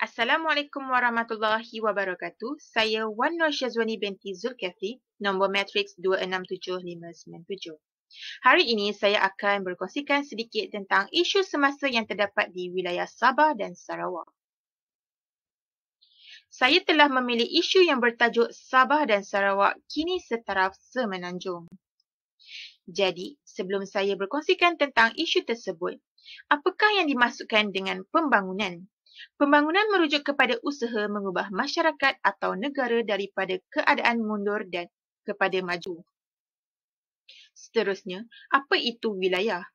Assalamualaikum warahmatullahi wabarakatuh. Saya Wan Nur Shazwani binti Zulkifli, nombor matrix 267597. Hari ini saya akan berkongsikan sedikit tentang isu semasa yang terdapat di wilayah Sabah dan Sarawak. Saya telah memilih isu yang bertajuk Sabah dan Sarawak kini setaraf semenanjung. Jadi, sebelum saya berkongsikan tentang isu tersebut, apakah yang dimaksudkan dengan pembangunan Pembangunan merujuk kepada usaha mengubah masyarakat atau negara daripada keadaan mundur dan kepada maju. Seterusnya, apa itu wilayah?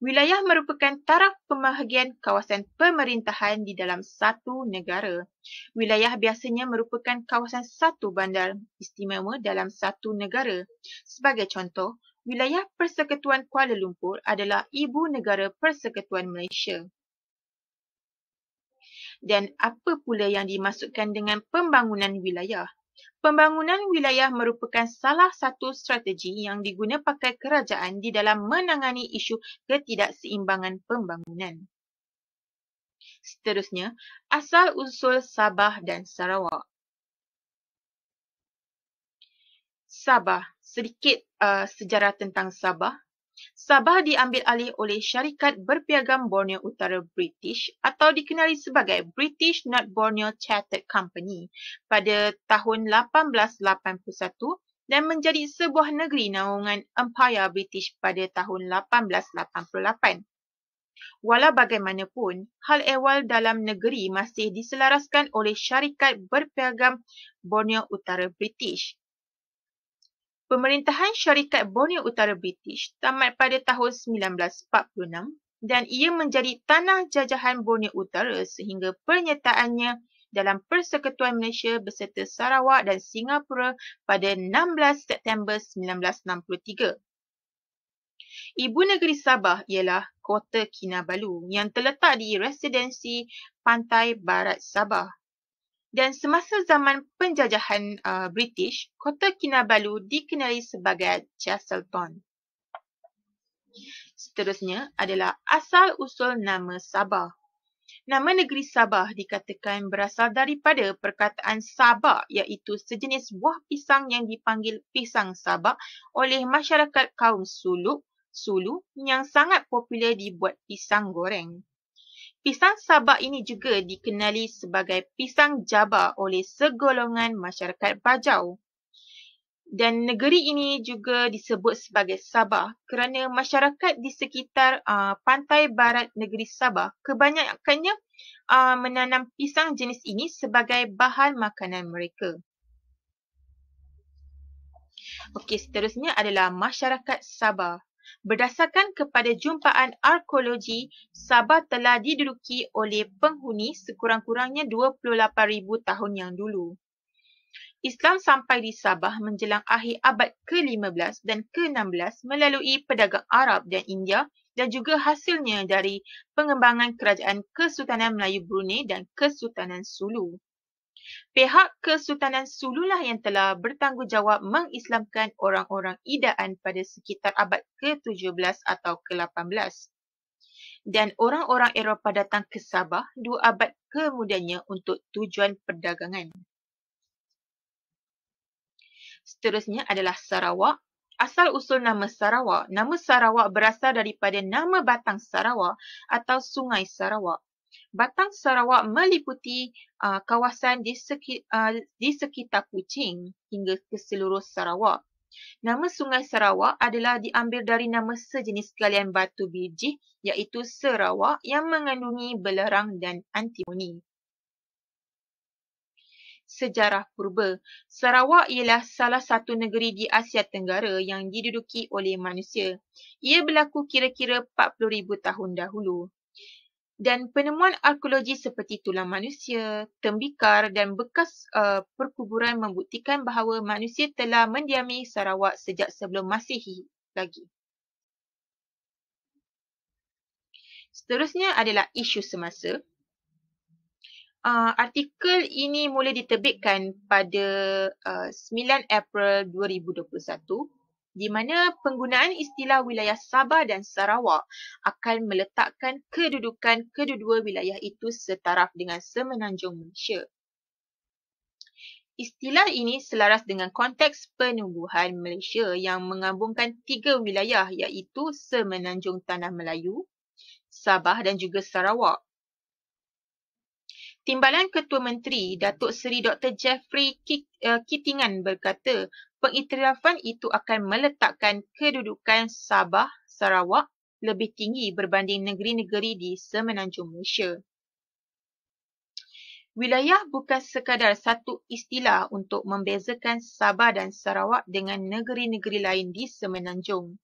Wilayah merupakan taraf pembahagian kawasan pemerintahan di dalam satu negara. Wilayah biasanya merupakan kawasan satu bandar istimewa dalam satu negara. Sebagai contoh, wilayah Persekutuan Kuala Lumpur adalah ibu negara Persekutuan Malaysia dan apa pula yang dimasukkan dengan pembangunan wilayah. Pembangunan wilayah merupakan salah satu strategi yang digunakan kerajaan di dalam menangani isu ketidakseimbangan pembangunan. Seterusnya, asal-usul Sabah dan Sarawak. Sabah, sedikit uh, sejarah tentang Sabah. Sabah diambil alih oleh syarikat berpiagam Borneo Utara British atau dikenali sebagai British North Borneo Chartered Company pada tahun 1881 dan menjadi sebuah negeri naungan Empire British pada tahun 1888. Walau bagaimanapun, hal ehwal dalam negeri masih diselaraskan oleh syarikat berpiagam Borneo Utara British Pemerintahan syarikat Borneo Utara British tamat pada tahun 1946 dan ia menjadi tanah jajahan Borneo Utara sehingga pernyataannya dalam Persekutuan Malaysia beserta Sarawak dan Singapura pada 16 September 1963. Ibu negeri Sabah ialah Kota Kinabalu yang terletak di residensi Pantai Barat Sabah dan semasa zaman penjajahan uh, British, kota Kinabalu dikenali sebagai Chesterton. Seterusnya adalah asal-usul nama Sabah. Nama negeri Sabah dikatakan berasal daripada perkataan Sabah iaitu sejenis buah pisang yang dipanggil pisang Sabah oleh masyarakat kaum sulu Sulu yang sangat popular dibuat pisang goreng. Pisang sabak ini juga dikenali sebagai pisang jaba oleh segolongan masyarakat Bajau. Dan negeri ini juga disebut sebagai Sabah kerana masyarakat di sekitar uh, pantai barat negeri Sabah kebanyakannya uh, menanam pisang jenis ini sebagai bahan makanan mereka. Okey, seterusnya adalah masyarakat Sabah. Berdasarkan kepada jumpaan arkeologi, Sabah telah diduduki oleh penghuni sekurang-kurangnya 28,000 tahun yang dulu. Islam sampai di Sabah menjelang akhir abad ke-15 dan ke-16 melalui pedagang Arab dan India dan juga hasilnya dari pengembangan kerajaan Kesultanan Melayu Brunei dan Kesultanan Sulu. Pihak Kesultanan Sululah yang telah bertanggungjawab mengislamkan orang-orang idaan pada sekitar abad ke-17 atau ke-18. Dan orang-orang Eropah datang ke Sabah dua abad kemudiannya untuk tujuan perdagangan. Seterusnya adalah Sarawak. Asal usul nama Sarawak, nama Sarawak berasal daripada nama batang Sarawak atau Sungai Sarawak. Batang Sarawak meliputi uh, kawasan di, seki, uh, di sekitar Kuching hingga ke seluruh Sarawak. Nama Sungai Sarawak adalah diambil dari nama sejenis kalian batu biji iaitu Sarawak yang mengandungi belerang dan antimoni. Sejarah purba. Sarawak ialah salah satu negeri di Asia Tenggara yang diduduki oleh manusia. Ia berlaku kira-kira 40,000 tahun dahulu dan penemuan arkeologi seperti tulang manusia, tembikar dan bekas uh, perkuburan membuktikan bahawa manusia telah mendiami Sarawak sejak sebelum Masihi lagi. Seterusnya adalah isu semasa. Uh, artikel ini mula diterbitkan pada uh, 9 April 2021 di mana penggunaan istilah wilayah Sabah dan Sarawak akan meletakkan kedudukan kedua-dua wilayah itu setaraf dengan semenanjung Malaysia. Istilah ini selaras dengan konteks penubuhan Malaysia yang mengabungkan tiga wilayah iaitu semenanjung Tanah Melayu, Sabah dan juga Sarawak. Timbalan Ketua Menteri Datuk Seri Dr. Jeffrey Kitingan eh, berkata, pengiktirafan itu akan meletakkan kedudukan Sabah, Sarawak lebih tinggi berbanding negeri-negeri di semenanjung Malaysia. Wilayah bukan sekadar satu istilah untuk membezakan Sabah dan Sarawak dengan negeri-negeri lain di semenanjung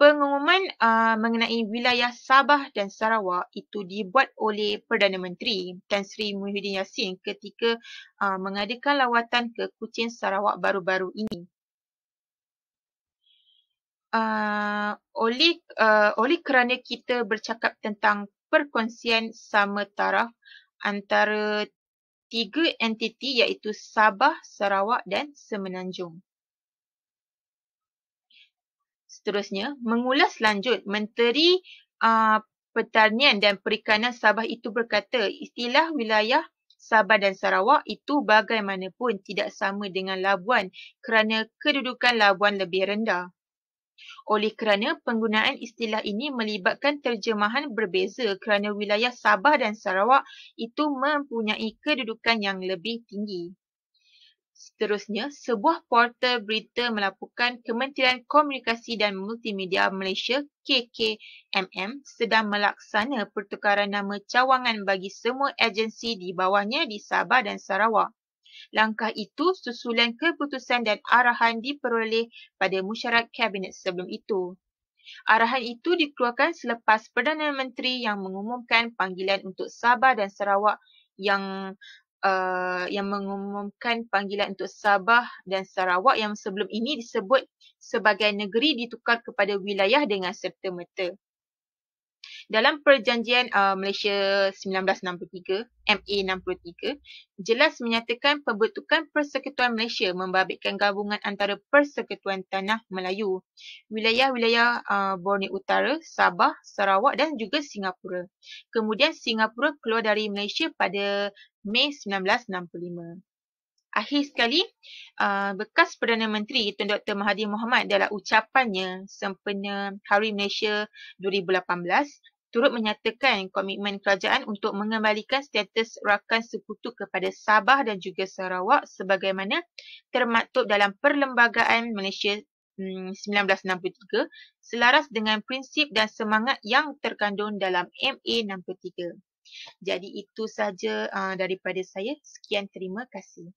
pengumuman uh, mengenai wilayah Sabah dan Sarawak itu dibuat oleh Perdana Menteri Tan Sri Muhyiddin Yassin ketika uh, mengadakan lawatan ke Kuching Sarawak baru-baru ini. Uh, oleh uh, oleh kerana kita bercakap tentang perkongsian sama taraf antara tiga entiti iaitu Sabah, Sarawak dan Semenanjung seterusnya mengulas lanjut Menteri uh, Pertanian dan Perikanan Sabah itu berkata istilah wilayah Sabah dan Sarawak itu bagaimanapun tidak sama dengan Labuan kerana kedudukan Labuan lebih rendah. Oleh kerana penggunaan istilah ini melibatkan terjemahan berbeza kerana wilayah Sabah dan Sarawak itu mempunyai kedudukan yang lebih tinggi. Seterusnya, sebuah portal berita melaporkan Kementerian Komunikasi dan Multimedia Malaysia KKMM sedang melaksana pertukaran nama cawangan bagi semua agensi di bawahnya di Sabah dan Sarawak. Langkah itu susulan keputusan dan arahan diperoleh pada musyarat kabinet sebelum itu. Arahan itu dikeluarkan selepas Perdana Menteri yang mengumumkan panggilan untuk Sabah dan Sarawak yang Uh, yang mengumumkan panggilan untuk Sabah dan Sarawak yang sebelum ini disebut sebagai negeri ditukar kepada wilayah dengan serta-merta. Dalam perjanjian uh, Malaysia 1963, MA 63, jelas menyatakan pembentukan Persekutuan Malaysia membabitkan gabungan antara Persekutuan Tanah Melayu, wilayah-wilayah uh, Borneo Utara, Sabah, Sarawak dan juga Singapura. Kemudian Singapura keluar dari Malaysia pada Mei 1965. Akhir sekali, uh, bekas Perdana Menteri Tun Dr. Mahathir Mohamad dalam ucapannya sempena Hari Malaysia 2018 turut menyatakan komitmen kerajaan untuk mengembalikan status rakan sekutu kepada Sabah dan juga Sarawak sebagaimana termaktub dalam Perlembagaan Malaysia 1963 hmm, selaras dengan prinsip dan semangat yang terkandung dalam MA jadi itu saja uh, daripada saya. Sekian terima kasih.